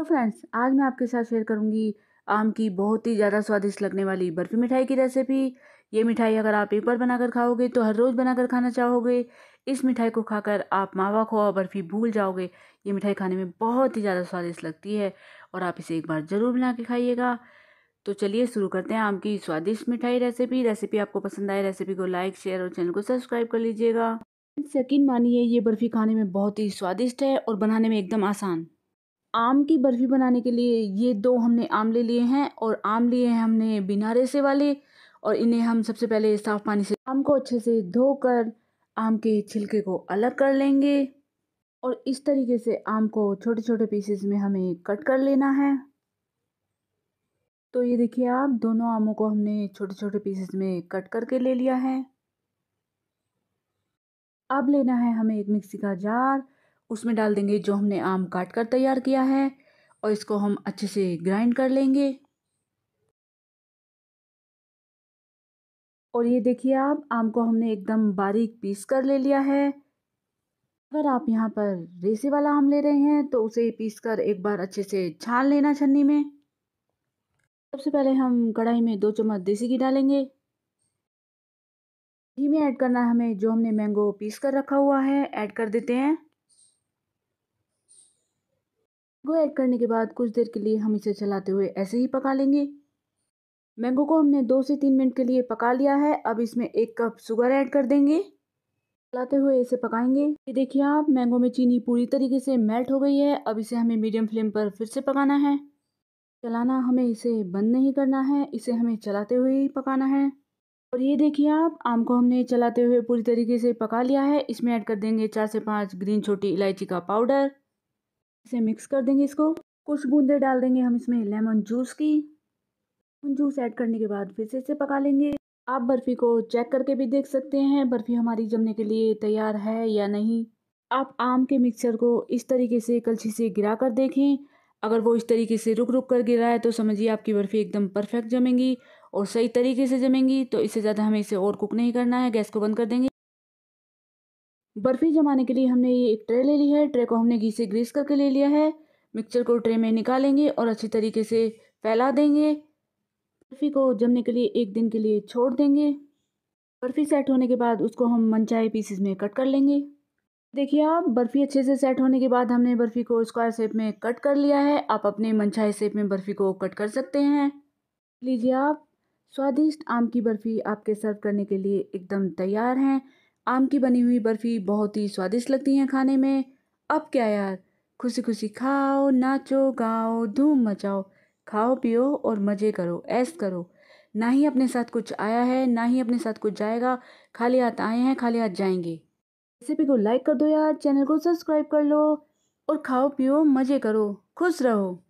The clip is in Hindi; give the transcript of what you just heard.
तो फ्रेंड्स आज मैं आपके साथ शेयर करूंगी आम की बहुत ही ज़्यादा स्वादिष्ट लगने वाली बर्फ़ी मिठाई की रेसिपी ये मिठाई अगर आप एक बार बनाकर खाओगे तो हर रोज़ बनाकर खाना चाहोगे इस मिठाई को खाकर आप मावा खोआ बर्फ़ी भूल जाओगे ये मिठाई खाने में बहुत ही ज़्यादा स्वादिष्ट लगती है और आप इसे एक बार ज़रूर बना के खाइएगा तो चलिए शुरू करते हैं आम की स्वादिष्ट मिठाई रेसिपी रेसिपी आपको पसंद आए रेसिपी को लाइक शेयर और चैनल को सब्सक्राइब कर लीजिएगा यकीन मानिए ये बर्फ़ी खाने में बहुत ही स्वादिष्ट है और बनाने में एकदम आसान आम की बर्फ़ी बनाने के लिए ये दो हमने आम ले लिए हैं और आम लिए हैं हमने बिना रेसे वाले और इन्हें हम सबसे पहले साफ़ पानी से आम को अच्छे से धोकर आम के छिलके को अलग कर लेंगे और इस तरीके से आम को छोटे छोटे पीसेस में हमें कट कर लेना है तो ये देखिए आप दोनों आमों को हमने छोटे छोटे पीसेस में कट करके ले लिया है अब लेना है हमें एक मिक्सी का जार उसमें डाल देंगे जो हमने आम काट कर तैयार किया है और इसको हम अच्छे से ग्राइंड कर लेंगे और ये देखिए आप आम को हमने एकदम बारीक पीस कर ले लिया है अगर आप यहाँ पर रेसे वाला आम ले रहे हैं तो उसे पीस कर एक बार अच्छे से छान लेना छन्नी में सबसे पहले हम कढ़ाई में दो चम्मच देसी घी डालेंगे घी में ऐड करना है हमें जो हमने मैंगो पीस कर रखा हुआ है ऐड कर देते हैं मैंगो ऐड करने के बाद कुछ देर के लिए हम इसे चलाते हुए ऐसे ही पका लेंगे मैंगो को हमने दो से तीन मिनट के लिए पका लिया है अब इसमें एक कप शुगर ऐड कर देंगे चलाते हुए इसे पकाएंगे ये देखिए आप मैंगो में चीनी पूरी तरीके से मेल्ट हो गई है अब इसे हमें मीडियम फ्लेम पर फिर से पकाना है चलाना हमें इसे बंद नहीं करना है इसे हमें चलाते हुए ही पकाना है और ये देखिए आप आम को हमने चलाते हुए पूरी तरीके से पका लिया है इसमें ऐड कर देंगे चार से पाँच ग्रीन छोटी इलायची का पाउडर इसे मिक्स कर देंगे इसको कुछ बूंदे डाल देंगे हम इसमें लेमन जूस की लेमन जूस ऐड करने के बाद फिर से इसे पका लेंगे आप बर्फ़ी को चेक करके भी देख सकते हैं बर्फ़ी हमारी जमने के लिए तैयार है या नहीं आप आम के मिक्सचर को इस तरीके से कलछी से गिरा कर देखें अगर वो इस तरीके से रुक रुक कर गिरा है तो समझिए आपकी बर्फ़ी एकदम परफेक्ट जमेंगी और सही तरीके से जमेंगी तो इससे ज़्यादा हमें इसे और कुक नहीं करना है गैस को बंद कर देंगे बर्फ़ी जमाने के लिए हमने ये एक ट्रे ले ली है ट्रे को हमने घी से ग्रीस करके ले लिया है मिक्सचर को ट्रे में निकालेंगे और अच्छी तरीके से फैला देंगे बर्फ़ी को जमने के लिए एक दिन के लिए छोड़ देंगे बर्फ़ी सेट होने के बाद उसको हम मनचाहे पीसेस में कट कर लेंगे देखिए आप बर्फ़ी अच्छे से सेट होने के बाद हमने बर्फ़ी को स्क्वायर शेप में कट कर लिया है आप अपने मनचाहे शेप में बर्फ़ी को कट कर सकते हैं लीजिए आप स्वादिष्ट आम की बर्फ़ी आपके सर्व करने के लिए एकदम तैयार हैं आम की बनी हुई बर्फ़ी बहुत ही स्वादिष्ट लगती हैं खाने में अब क्या यार खुशी खुशी खाओ नाचो गाओ धूम मचाओ खाओ पियो और मज़े करो ऐस करो ना ही अपने साथ कुछ आया है ना ही अपने साथ कुछ जाएगा खाली हाथ आए हैं खाली हाथ जाएंगे रेसिपी को लाइक कर दो यार चैनल को सब्सक्राइब कर लो और खाओ पियो मज़े करो खुश रहो